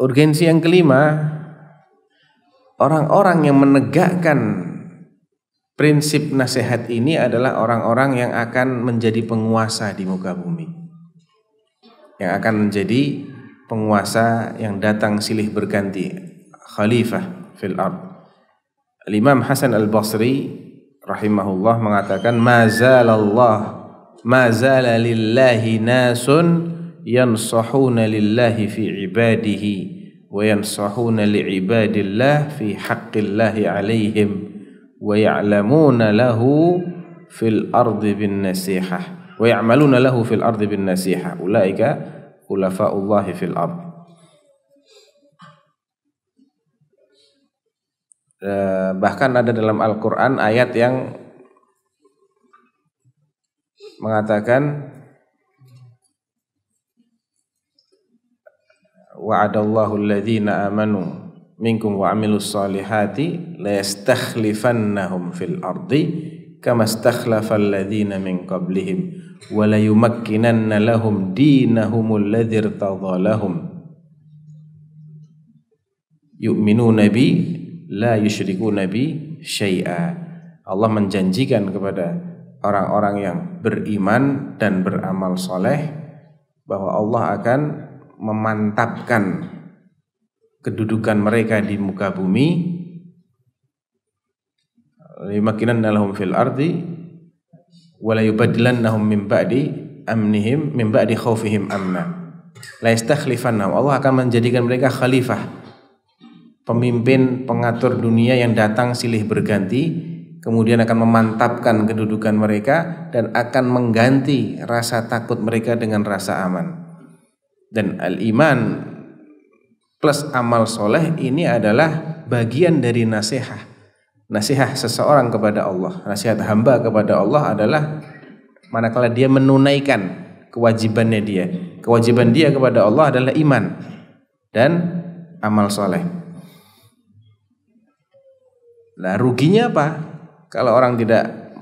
urgensi yang kelima, orang-orang yang menegakkan prinsip nasihat ini adalah orang-orang yang akan menjadi penguasa di muka bumi. Yang akan menjadi penguasa yang datang silih berganti, khalifah fil ard. Al Imam Hasan Al-Basri rahimahullah mengatakan mazalallah mazala nasun yansahuna lillahi fi ibadihi wa yansahuna li ibadillah fi haqqillahi alaihim wa ya'lamuna lahu fil ardi bin nasihah wa ya'maluna lahu fil ardi bin nasihah ulaika ulafa'ullahi fil eh, bahkan ada dalam Al-Qur'an ayat yang mengatakan wa'adallahu alladhina amanu minkum wa amilus salihati la في fil ardi kama الذين من min qablihim wa la lahum dinahum alladhi irtadha lahum yu'minuna la Allah menjanjikan kepada orang-orang yang beriman dan beramal soleh bahwa Allah akan memantapkan kedudukan mereka di muka bumi lahum fil ardi wa la yubadilannahum min ba'di amnihim min ba'di khaufihim amna la yastakhlifannahum Allah akan menjadikan mereka khalifah pemimpin pengatur dunia yang datang silih berganti kemudian akan memantapkan kedudukan mereka dan akan mengganti rasa takut mereka dengan rasa aman dan al-iman plus amal soleh ini adalah bagian dari nasihat. Nasihat seseorang kepada Allah, nasihat hamba kepada Allah adalah manakala dia menunaikan kewajibannya dia. Kewajiban dia kepada Allah adalah iman dan amal soleh. Nah ruginya apa? Kalau orang tidak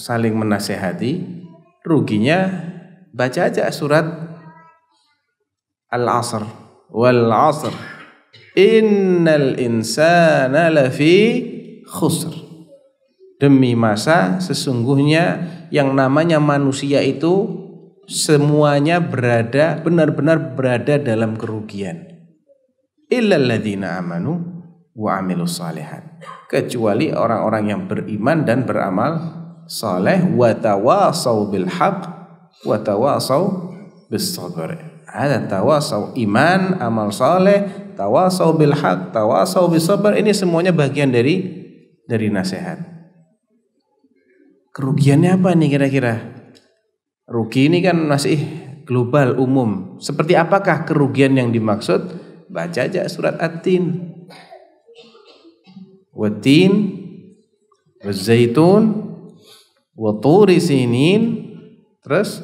saling menasehati, ruginya baca aja surat Al-Asr wal 'asr. Innal insana lafi khusr. Demi masa sesungguhnya yang namanya manusia itu semuanya berada benar-benar berada dalam kerugian. Illal ladzina amanu wa amilus salihat. Kecuali orang-orang yang beriman dan beramal saleh wa tawasau bil haq wa tawasau bis sabr ada tawasau iman, amal saleh, tawasau bil haq, tawasau Ini semuanya bagian dari dari nasihat. Kerugiannya apa nih kira-kira? Rugi ini kan masih global umum. Seperti apakah kerugian yang dimaksud? Baca aja surat atin, tin Watin, wazaitun, waturi sinin, terus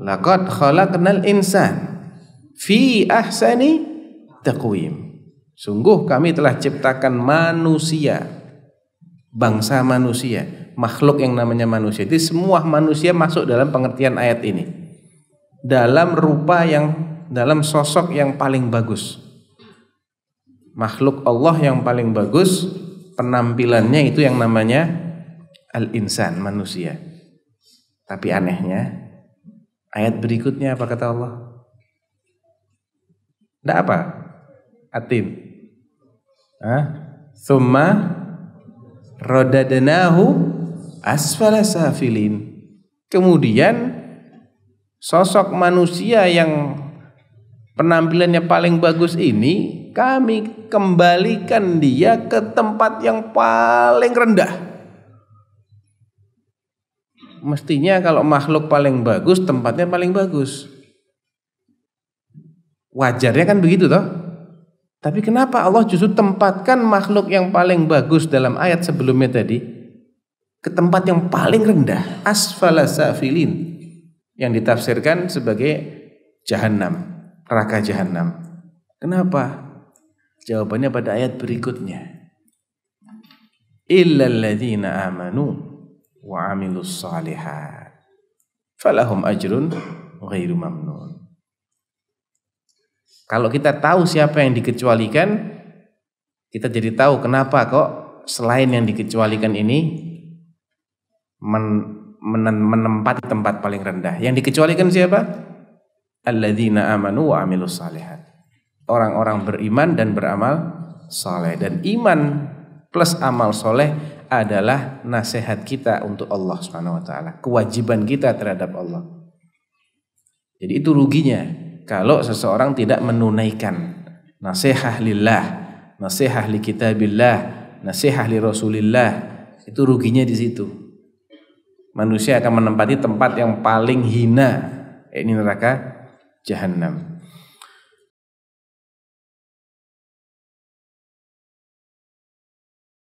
Laqad khalaqnal insan fi ahsani taqwim. Sungguh kami telah ciptakan manusia, bangsa manusia, makhluk yang namanya manusia. Jadi semua manusia masuk dalam pengertian ayat ini. Dalam rupa yang dalam sosok yang paling bagus. Makhluk Allah yang paling bagus penampilannya itu yang namanya al-insan, manusia. Tapi anehnya Ayat berikutnya apa kata Allah? Tidak apa? Atim. Hah? Thumma rodadanahu asfala safilin. Kemudian sosok manusia yang penampilannya paling bagus ini kami kembalikan dia ke tempat yang paling rendah mestinya kalau makhluk paling bagus tempatnya paling bagus. Wajarnya kan begitu toh? Tapi kenapa Allah justru tempatkan makhluk yang paling bagus dalam ayat sebelumnya tadi ke tempat yang paling rendah, asfala safilin yang ditafsirkan sebagai jahanam, neraka jahanam. Kenapa? Jawabannya pada ayat berikutnya. Illalladzina amanu wa amilus salihat falahum ajrun ghairu mamnun kalau kita tahu siapa yang dikecualikan kita jadi tahu kenapa kok selain yang dikecualikan ini men, menempati tempat paling rendah yang dikecualikan siapa alladzina amanu wa amilus salihat orang-orang beriman dan beramal soleh dan iman plus amal soleh adalah nasihat kita untuk Allah Subhanahu wa taala, kewajiban kita terhadap Allah. Jadi itu ruginya kalau seseorang tidak menunaikan nasihat lillah, nasihat li kitabillah, nasihat li rasulillah, itu ruginya di situ. Manusia akan menempati tempat yang paling hina, ini neraka jahanam.